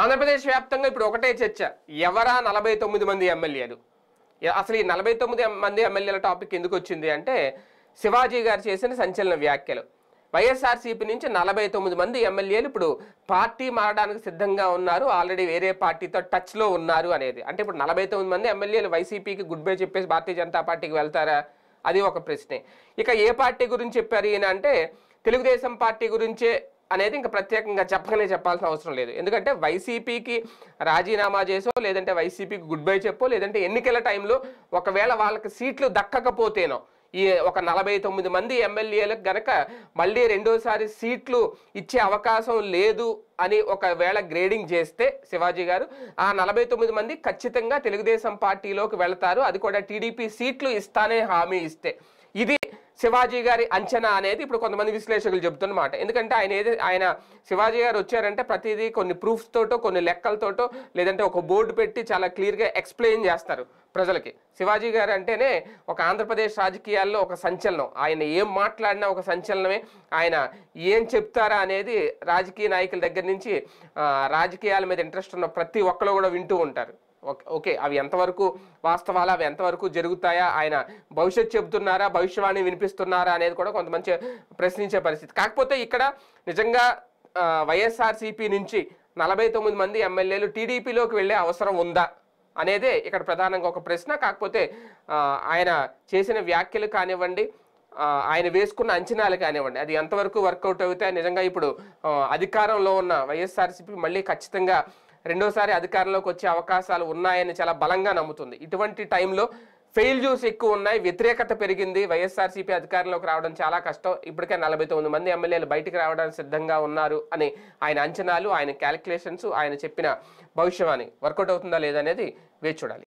ఆంధ్రప్రదేశ్ వ్యాప్తంగా ఇప్పుడు ఒకటే చర్చ ఎవరా నలభై తొమ్మిది మంది ఎమ్మెల్యేలు అసలు ఈ నలభై తొమ్మిది మంది ఎమ్మెల్యేల టాపిక్ ఎందుకు వచ్చింది అంటే శివాజీ గారు చేసిన సంచలన వ్యాఖ్యలు వైఎస్ఆర్సీపీ నుంచి నలభై తొమ్మిది మంది ఎమ్మెల్యేలు ఇప్పుడు పార్టీ మారడానికి సిద్ధంగా ఉన్నారు ఆల్రెడీ వేరే పార్టీతో టచ్లో ఉన్నారు అనేది అంటే ఇప్పుడు నలభై తొమ్మిది మంది ఎమ్మెల్యేలు వైసీపీకి గుడ్ బై చెప్పేసి భారతీయ జనతా పార్టీకి వెళ్తారా అది ఒక ప్రశ్నే ఇక ఏ పార్టీ గురించి చెప్పారు ఈయన అంటే తెలుగుదేశం పార్టీ గురించే అనేది ఇంకా ప్రత్యేకంగా చెప్పకనే చెప్పాల్సిన అవసరం లేదు ఎందుకంటే వైసీపీకి రాజీనామా చేసో లేదంటే వైసీపీకి గుడ్ బై చెప్పో లేదంటే ఎన్నికల టైంలో ఒకవేళ వాళ్ళకి సీట్లు దక్కకపోతేనో ఈ ఒక నలభై తొమ్మిది మంది ఎమ్మెల్యేలకు గనక మళ్ళీ రెండోసారి సీట్లు ఇచ్చే అవకాశం లేదు అని ఒకవేళ గ్రేడింగ్ చేస్తే శివాజీ గారు ఆ నలభై తొమ్మిది మంది ఖచ్చితంగా తెలుగుదేశం పార్టీలోకి వెళతారు అది కూడా టీడీపీ సీట్లు ఇస్తానే హామీ ఇస్తే ఇది శివాజీ గారి అంచనా అనేది ఇప్పుడు కొంతమంది విశ్లేషకులు చెబుతున్నమాట ఎందుకంటే ఆయన ఏది ఆయన శివాజీ గారు వచ్చారంటే ప్రతిదీ కొన్ని ప్రూఫ్స్ తోటో కొన్ని లెక్కలతోటో లేదంటే ఒక బోర్డు పెట్టి చాలా క్లియర్గా ఎక్స్ప్లెయిన్ చేస్తారు ప్రజలకి శివాజీ గారు అంటేనే ఒక ఆంధ్రప్రదేశ్ రాజకీయాల్లో ఒక సంచలనం ఆయన ఏం మాట్లాడినా ఒక సంచలనమే ఆయన ఏం చెప్తారా అనేది రాజకీయ నాయకుల దగ్గర నుంచి రాజకీయాల మీద ఇంట్రెస్ట్ ఉన్న ప్రతి ఒక్కరు కూడా వింటూ ఉంటారు ఓకే అవి ఎంతవరకు వాస్తవాలు అవి ఎంతవరకు జరుగుతాయా ఆయన భవిష్యత్ చెబుతున్నారా భవిష్యవాణి వినిపిస్తున్నారా అనేది కూడా కొంతమంది ప్రశ్నించే పరిస్థితి కాకపోతే ఇక్కడ నిజంగా వైఎస్ఆర్సీపీ నుంచి నలభై తొమ్మిది మంది ఎమ్మెల్యేలు టీడీపీలోకి వెళ్ళే అవసరం ఉందా అనేదే ఇక్కడ ప్రధానంగా ఒక ప్రశ్న కాకపోతే ఆయన చేసిన వ్యాఖ్యలు కానివ్వండి ఆయన వేసుకున్న అంచనాలు కానివ్వండి అది ఎంతవరకు వర్కౌట్ అవుతాయి నిజంగా ఇప్పుడు అధికారంలో ఉన్న వైఎస్ఆర్సీపీ మళ్ళీ ఖచ్చితంగా రెండోసారి అధికారంలోకి వచ్చే అవకాశాలు ఉన్నాయని చాలా బలంగా నమ్ముతుంది ఇటువంటి టైంలో ఫెయిల్ జ్యూస్ ఎక్కువ ఉన్నాయి వ్యతిరేకత పెరిగింది వైఎస్ఆర్సీపీ అధికారంలోకి రావడం చాలా కష్టం ఇప్పటికే నలభై తొమ్మిది మంది ఎమ్మెల్యేలు బయటికి రావడానికి సిద్ధంగా ఉన్నారు అని ఆయన అంచనాలు ఆయన క్యాలిక్యులేషన్స్ ఆయన చెప్పిన భవిష్యవాణి వర్కౌట్ అవుతుందా లేదనేది వేచి చూడాలి